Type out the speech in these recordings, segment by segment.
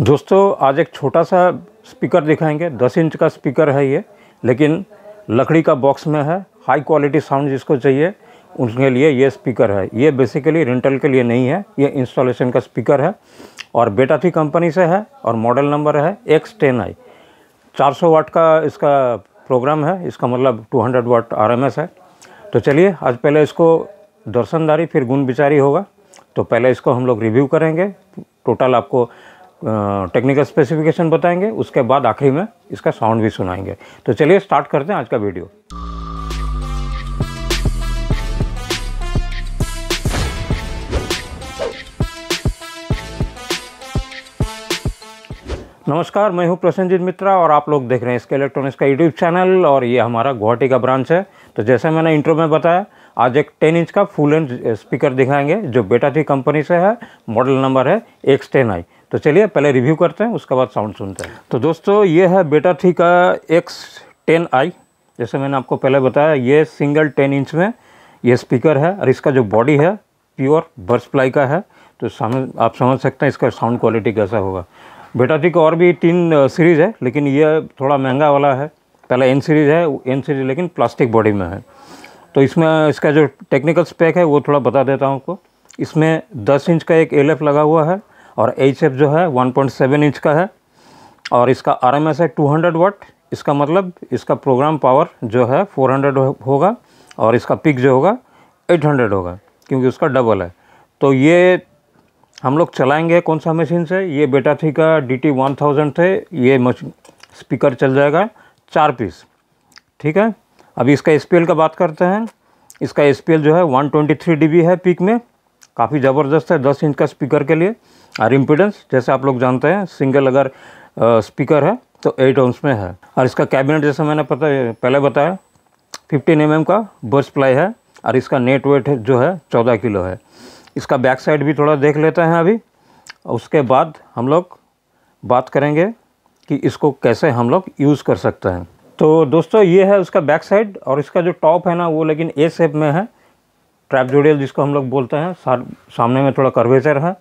दोस्तों आज एक छोटा सा स्पीकर दिखाएंगे दस इंच का स्पीकर है ये लेकिन लकड़ी का बॉक्स में है हाई क्वालिटी साउंड जिसको चाहिए उनके लिए ये स्पीकर है ये बेसिकली रेंटल के लिए नहीं है ये इंस्टॉलेशन का स्पीकर है और बेटा थी कंपनी से है और मॉडल नंबर है एक्स टेन आई चार सौ वाट का इसका प्रोग्राम है इसका मतलब two hundred watt R M S है तो चलिए आज पहले इसको दर्शनदारी फिर गुण विचारी होगा तो पहले इसको हम लोग रिव्यू करेंगे टोटल आपको टेक्निकल स्पेसिफिकेशन बताएंगे उसके बाद आखिरी में इसका साउंड भी सुनाएंगे तो चलिए स्टार्ट करते हैं आज का वीडियो नमस्कार मैं हूं प्रसन्नजीत मित्रा और आप लोग देख रहे हैं इसके इलेक्ट्रॉनिक्स का यूट्यूब चैनल और ये हमारा गुवाहाटी का ब्रांच है तो जैसे मैंने इंट्रो में बताया आज एक 10 इंच का फुल एंड स्पीकर दिखाएंगे जो बेटा थी कंपनी से है मॉडल नंबर है एक्स टेन आई तो चलिए पहले रिव्यू करते हैं उसके बाद साउंड सुनते हैं तो दोस्तों ये है बेटा थ्री का एक्स टेन आई जैसे मैंने आपको पहले बताया ये सिंगल टेन इंच में ये स्पीकर है और इसका जो बॉडी है प्योर बर्स प्लाई का है तो समझ आप समझ सकते हैं इसका साउंड क्वालिटी कैसा होगा बेटा थ्री का और भी तीन सीरीज़ है लेकिन ये थोड़ा महंगा वाला है पहला एन सीरीज़ है एन सीरीज़ लेकिन प्लास्टिक बॉडी में है तो इसमें इसका जो टेक्निकल स्पेक है वो थोड़ा बता देता हूँ आपको इसमें 10 इंच का एक एल लगा हुआ है और एच एफ जो है 1.7 इंच का है और इसका आर एम एस है टू वाट इसका मतलब इसका प्रोग्राम पावर जो है 400 होगा और इसका पिक जो होगा 800 होगा क्योंकि उसका डबल है तो ये हम लोग चलाएंगे कौन सा मशीन से ये बेटा थी का डी टी वन थाउजेंड थे ये स्पीकर चल जाएगा चार पीस ठीक है अभी इसका एस का बात करते हैं इसका एस जो है 123 डीबी है पिक में काफ़ी ज़बरदस्त है दस इंच का स्पीकर के लिए और इम्पिडेंस जैसे आप लोग जानते हैं सिंगल अगर स्पीकर है तो एट ओम्स में है और इसका कैबिनेट जैसे मैंने पता पहले बताया फिफ्टीन एम mm का बर्स प्लाई है और इसका नेट वेट जो है चौदह किलो है इसका बैक साइड भी थोड़ा देख लेते हैं अभी उसके बाद हम लोग बात करेंगे कि इसको कैसे हम लोग यूज़ कर सकते हैं तो दोस्तों ये है उसका बैक साइड और इसका जो टॉप है ना वो लेकिन ए शेप में है ट्रैप जोडियल जिसको हम लोग बोलते हैं सामने में थोड़ा कर्वेचर है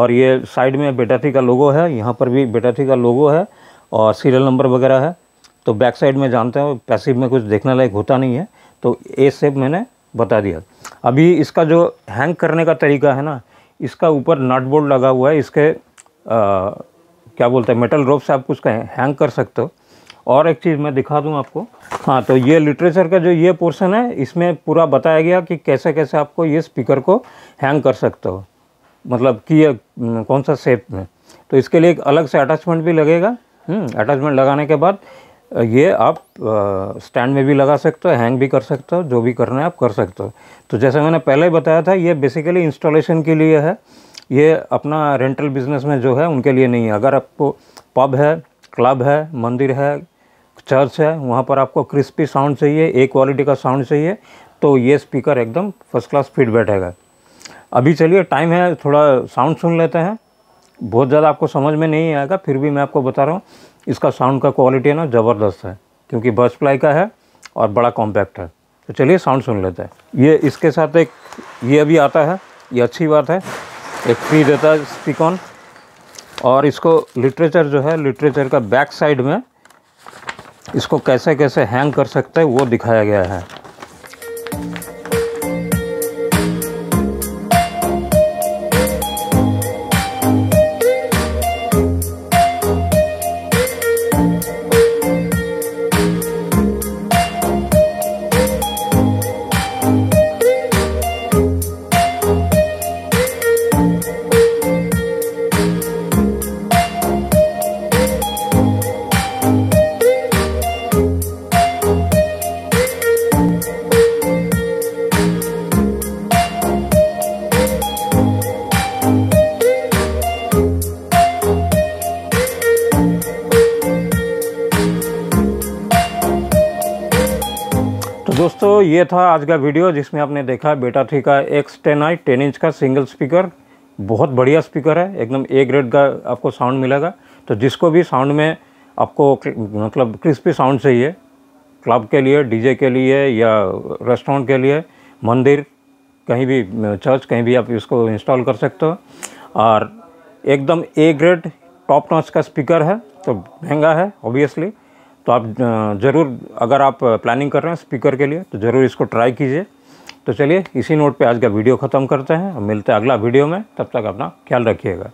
और ये साइड में बेटाथी का लोगो है यहाँ पर भी बेटाथी का लोगो है और सीरियल नंबर वगैरह है तो बैक साइड में जानते हैं पैसिव में कुछ देखने लायक होता नहीं है तो ए सेप मैंने बता दिया अभी इसका जो हैंग करने का तरीका है ना इसका ऊपर नट बोल्ट लगा हुआ है इसके आ, क्या बोलते हैं मेटल रोप से आप उसका हैंग कर सकते हो और एक चीज़ मैं दिखा दूँ आपको हाँ तो ये लिटरेचर का जो ये पोर्शन है इसमें पूरा बताया गया कि कैसे कैसे आपको ये स्पीकर को हैंग कर सकते हो मतलब कि ये कौन सा सेप में तो इसके लिए एक अलग से अटैचमेंट भी लगेगा अटैचमेंट हम्म, लगाने के बाद ये आप स्टैंड में भी लगा सकते हो हैंग भी कर सकते हो जो भी करना है आप कर सकते हो तो जैसे मैंने पहले ही बताया था ये बेसिकली इंस्टॉलेशन के लिए है ये अपना रेंटल बिजनेस में जो है उनके लिए नहीं है अगर आपको पब है क्लब है मंदिर है चर्च है वहाँ पर आपको क्रिस्पी साउंड चाहिए ए क्वालिटी का साउंड चाहिए तो ये स्पीकर एकदम फर्स्ट क्लास फिट बैठेगा अभी चलिए टाइम है थोड़ा साउंड सुन लेते हैं बहुत ज़्यादा आपको समझ में नहीं आएगा फिर भी मैं आपको बता रहा हूँ इसका साउंड का क्वालिटी है ना ज़बरदस्त है क्योंकि बस प्लाई का है और बड़ा कॉम्पैक्ट है तो चलिए साउंड सुन लेते हैं ये इसके साथ एक ये अभी आता है ये अच्छी बात है एक फ्री देता है स्पीकॉन और इसको लिटरेचर जो है लिटरेचर का बैक साइड में इसको कैसे कैसे हैंग कर सकते हैं वो दिखाया गया है दोस्तों ये था आज का वीडियो जिसमें आपने देखा बेटा थ्री का X ten I ten inch का सिंगल स्पीकर बहुत बढ़िया स्पीकर है एकदम ए ग्रेड का आपको साउंड मिलेगा तो जिसको भी साउंड में आपको मतलब क्रिस्पी साउंड चाहिए क्लब के लिए डीजे के लिए या रेस्टोरेंट के लिए मंदिर कहीं भी चर्च कहीं भी आप इसको इंस्टॉल कर सकते हो और एकदम ए ग्रेड टॉप नॉच का स्पीकर है तो महंगा है ऑब्वियसली तो आप ज़रूर अगर आप प्लानिंग कर रहे हैं स्पीकर के लिए तो ज़रूर इसको ट्राई कीजिए तो चलिए इसी नोट पे आज का वीडियो ख़त्म करते हैं मिलते हैं अगला वीडियो में तब तक अपना ख्याल रखिएगा